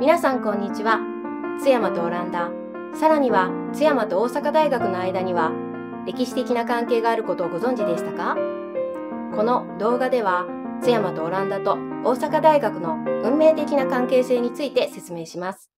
皆さんこんにちは津山とオランダさらには津山と大阪大学の間には歴史的な関係があることをご存知でしたかこの動画では津山とオランダと大阪大学の運命的な関係性について説明します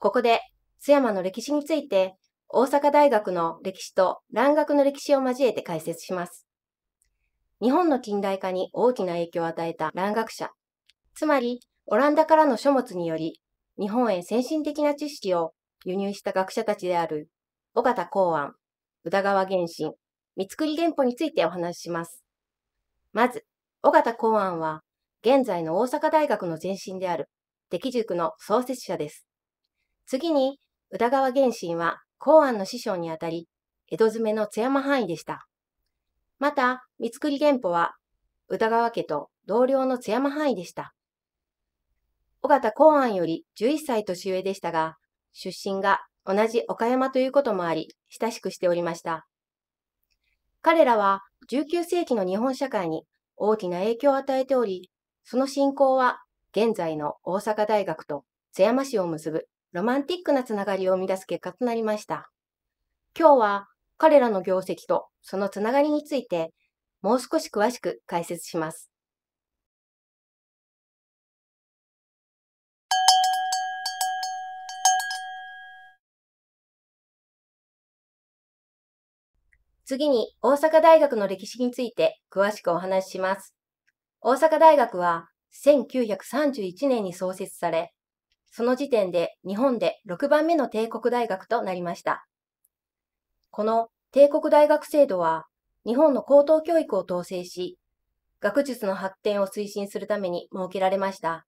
ここで津山の歴史について大阪大学の歴史と蘭学の歴史を交えて解説します。日本の近代化に大きな影響を与えた蘭学者、つまりオランダからの書物により日本へ先進的な知識を輸入した学者たちである尾形公安、宇田川原神、三栗原保についてお話しします。まず、尾形公安は現在の大阪大学の前身である敵塾の創設者です。次に、宇田川原神は公安の師匠にあたり、江戸詰めの津山範囲でした。また、三栗原保は、宇田川家と同僚の津山範囲でした。小形公安より11歳年上でしたが、出身が同じ岡山ということもあり、親しくしておりました。彼らは19世紀の日本社会に大きな影響を与えており、その信仰は現在の大阪大学と津山市を結ぶロマンティックなつながりを生み出す結果となりました。今日は彼らの業績とそのつながりについてもう少し詳しく解説します。次に大阪大学の歴史について詳しくお話しします。大阪大学は1931年に創設され、その時点で日本で6番目の帝国大学となりました。この帝国大学制度は日本の高等教育を統制し、学術の発展を推進するために設けられました。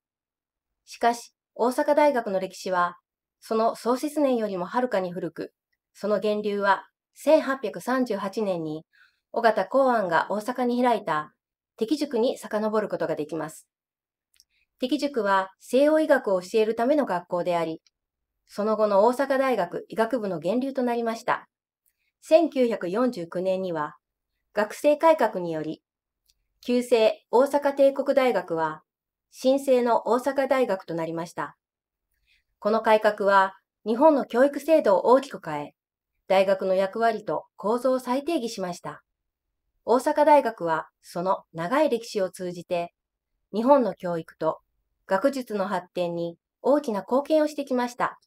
しかし、大阪大学の歴史は、その創設年よりもはるかに古く、その源流は1838年に尾形公安が大阪に開いた敵塾に遡ることができます。敵塾は西欧医学を教えるための学校であり、その後の大阪大学医学部の源流となりました。1949年には、学生改革により、旧制大阪帝国大学は、新制の大阪大学となりました。この改革は、日本の教育制度を大きく変え、大学の役割と構造を再定義しました。大阪大学は、その長い歴史を通じて、日本の教育と学術の発展に大きな貢献をしてきました。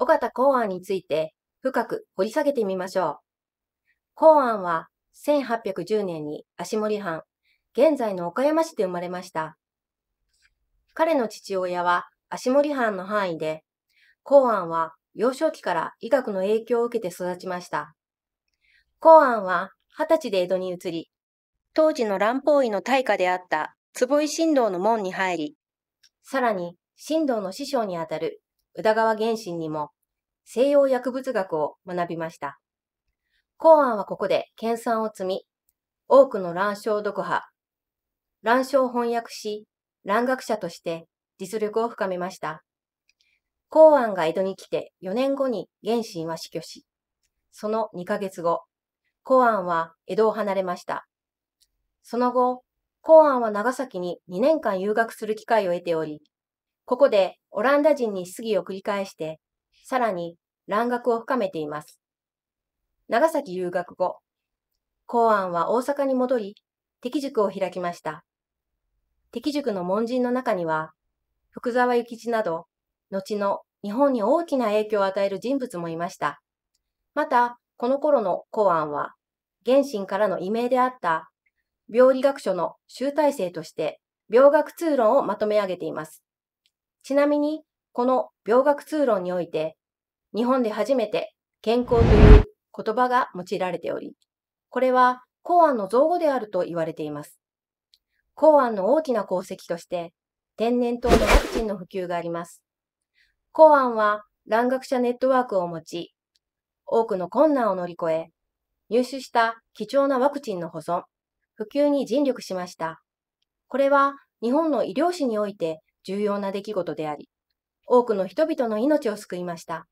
尾形公安について深く掘り下げてみましょう。公安は1810年に足盛藩、現在の岡山市で生まれました。彼の父親は足盛藩の範囲で、公安は幼少期から医学の影響を受けて育ちました。公安は二十歳で江戸に移り、当時の乱法医の大家であった坪井神道の門に入り、さらに神道の師匠にあたる宇田川玄神にも西洋薬物学を学びました。公安はここで研鑽を積み、多くの乱症読破、乱症翻訳し、蘭学者として実力を深めました。公安が江戸に来て4年後に原神は死去し、その2ヶ月後、公安は江戸を離れました。その後、公安は長崎に2年間留学する機会を得ており、ここでオランダ人に質疑を繰り返して、さらに蘭学を深めています。長崎留学後、公安は大阪に戻り、敵塾を開きました。敵塾の門人の中には、福沢諭吉など後の日本に大きな影響を与える人物もいました。また、この頃の公安は、原神からの異名であった病理学書の集大成として病学通論をまとめ上げています。ちなみに、この病学通論において、日本で初めて健康という言葉が用いられており、これは公安の造語であると言われています。公安の大きな功績として、天然痘のワクチンの普及があります。公安は蘭学者ネットワークを持ち、多くの困難を乗り越え、入手した貴重なワクチンの保存、普及に尽力しました。これは日本の医療史において重要な出来事であり、多くの人々の命を救いました。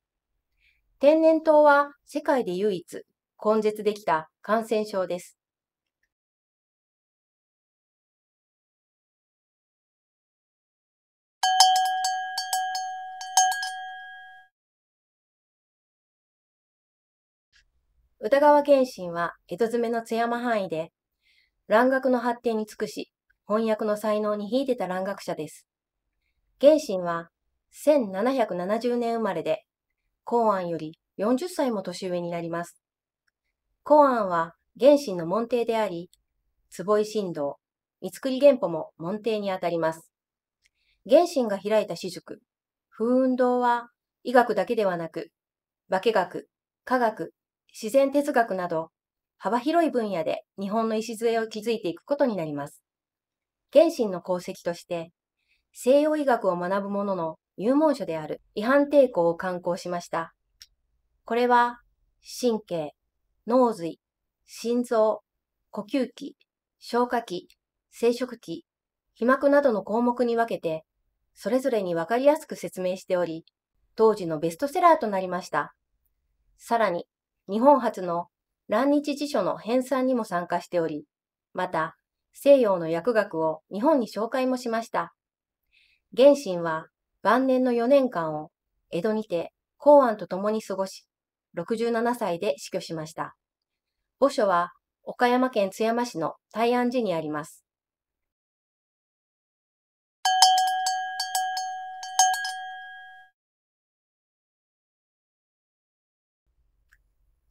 天然痘は世界で唯一根絶できた感染症です。歌川謙信は江戸詰めの津山範囲で、蘭学の発展に尽くし、翻訳の才能に秀でた蘭学者です。謙信は1770年生まれで、公安より40歳も年上になります。公安は原信の門弟であり、坪井新道、三り玄歩も門弟にあたります。原神が開いた私塾、風雲堂は医学だけではなく、化学、科学、自然哲学など、幅広い分野で日本の礎を築いていくことになります。原神の功績として、西洋医学を学ぶ者の入門書である違反抵抗を刊行しました。これは、神経、脳髄、心臓、呼吸器、消化器、生殖器、皮膜などの項目に分けて、それぞれにわかりやすく説明しており、当時のベストセラーとなりました。さらに、日本初の乱日辞書の編纂にも参加しており、また、西洋の薬学を日本に紹介もしました。原神は晩年の4年間を江戸にて公安と共に過ごし、67歳で死去しました。墓所は岡山県津山市の大安寺にあります。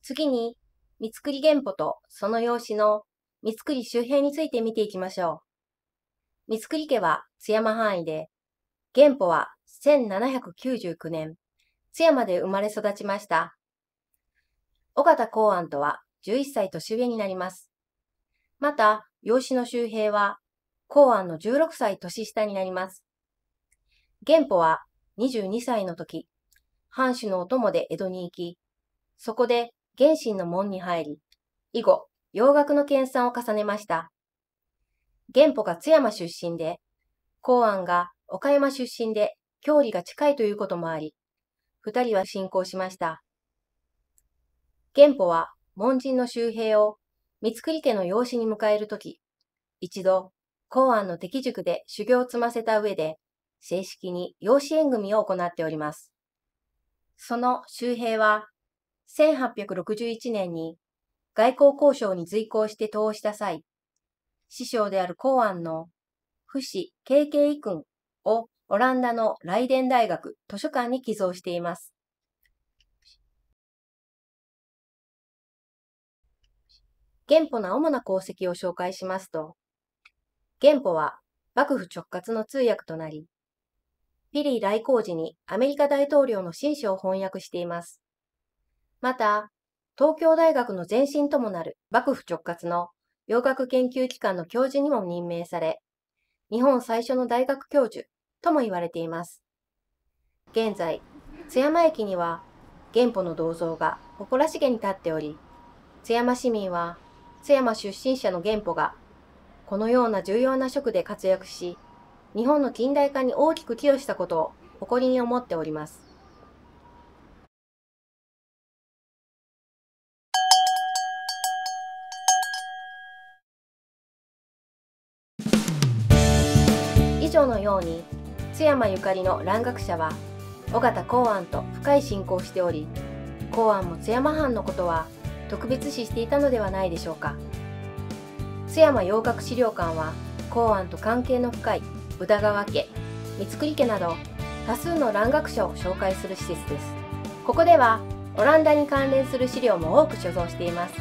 次に、三つくり原歩とその用紙の三つくり周辺について見ていきましょう。三つくり家は津山範囲で、原歩は1799年、津山で生まれ育ちました。尾形公安とは11歳年上になります。また、養子の周平は、公安の16歳年下になります。原歩は22歳の時、藩主のお供で江戸に行き、そこで原神の門に入り、以後、洋楽の研鑽を重ねました。原保が津山出身で、公安が岡山出身で、郷里が近いということもあり、二人は信仰しました。原保は門人の周平を三栗家の養子に迎えるとき、一度、公安の敵塾で修行を積ませた上で、正式に養子縁組を行っております。その周平は1861年に外交交渉に随行して投資した際、師匠である公安の不死 KK 君をオランダのライデン大学図書館に寄贈しています。原本の主な功績を紹介しますと、原本は幕府直轄の通訳となり、ピリー来航時にアメリカ大統領の新書を翻訳しています。また、東京大学の前身ともなる幕府直轄の洋楽研究機関の教授にも任命され、日本最初の大学教授とも言われています。現在、津山駅には原保の銅像が誇らしげに立っており、津山市民は津山出身者の原保がこのような重要な職で活躍し、日本の近代化に大きく寄与したことを誇りに思っております。上のように津山ゆかりの蘭学者は尾形公安と深い信仰しており公安も津山藩のことは特別視していたのではないでしょうか津山洋楽資料館は公安と関係の深い宇田川家光圀家など多数の蘭学者を紹介する施設ですここではオランダに関連する資料も多く所蔵しています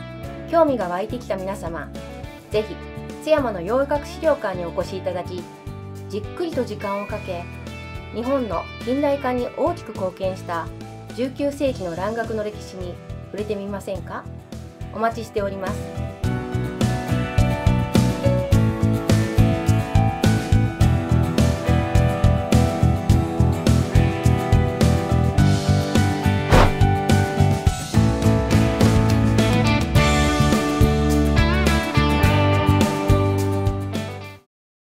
興味が湧いてきた皆様是非津山の洋楽資料館にお越しいただきじっくりと時間をかけ日本の近代化に大きく貢献した19世紀の蘭学の歴史に触れてみませんかお待ちしております。